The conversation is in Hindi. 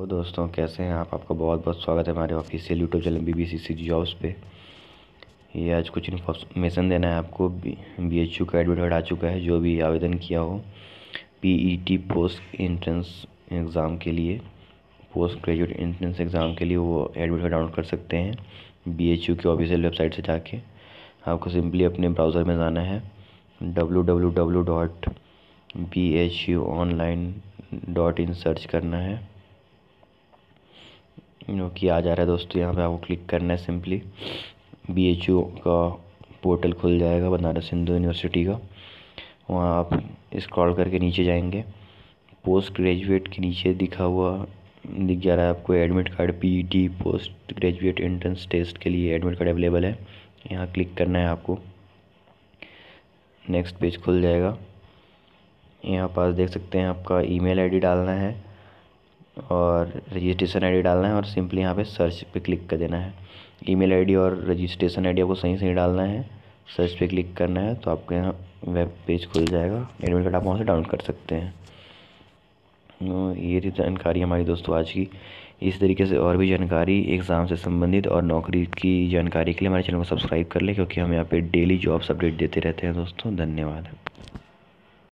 तो दोस्तों कैसे हैं आप आपका बहुत बहुत स्वागत है हमारे official YouTube channel B B C C jobs पे ये आज कुछ इन्फॉर्मेशन देना है आपको बी एच यू का एडमिट आ चुका है जो भी आवेदन किया हो P E T post entrance exam के लिए पोस्ट ग्रेजुएट इंट्रेंस एग्ज़ाम के लिए वो एडमिट कार्ड डाउनलोड कर सकते हैं बी एच यू की ऑफिशियल वेबसाइट से जाके आपको सिंपली अपने ब्राउज़र में जाना है W W W dot B H U online dot in search करना है यू नो कि आ जा रहा है दोस्तों यहाँ पे आपको क्लिक करना है सिंपली बी का पोर्टल खुल जाएगा बनारस हिंदू यूनिवर्सिटी का वहाँ आप इस्क्रॉल करके नीचे जाएंगे पोस्ट ग्रेजुएट के नीचे दिखा हुआ दिख जा रहा है आपको admit card the post graduate entrance test के लिए एडमिट कार्ड अवेलेबल है यहाँ क्लिक करना है आपको नेक्स्ट पेज खुल जाएगा यहाँ पास देख सकते हैं आपका ईमेल आईडी डालना है और रजिस्ट्रेशन आईडी डालना है और सिंपली यहाँ पे सर्च पे क्लिक कर देना है ईमेल आईडी और रजिस्ट्रेशन आईडी आपको सही सही डालना है सर्च पे क्लिक करना है तो आपके यहाँ वेब पेज खुल जाएगा एडमिट कार्ड आप वहाँ से डाउनलोड कर सकते हैं तो ये थी जानकारी हमारी दोस्तों आज की इस तरीके से और भी जानकारी एग्ज़ाम से संबंधित और नौकरी की जानकारी के लिए हमारे चैनल को सब्सक्राइब कर लें क्योंकि हम यहाँ पे डेली जॉब्स अपडेट देते रहते हैं दोस्तों धन्यवाद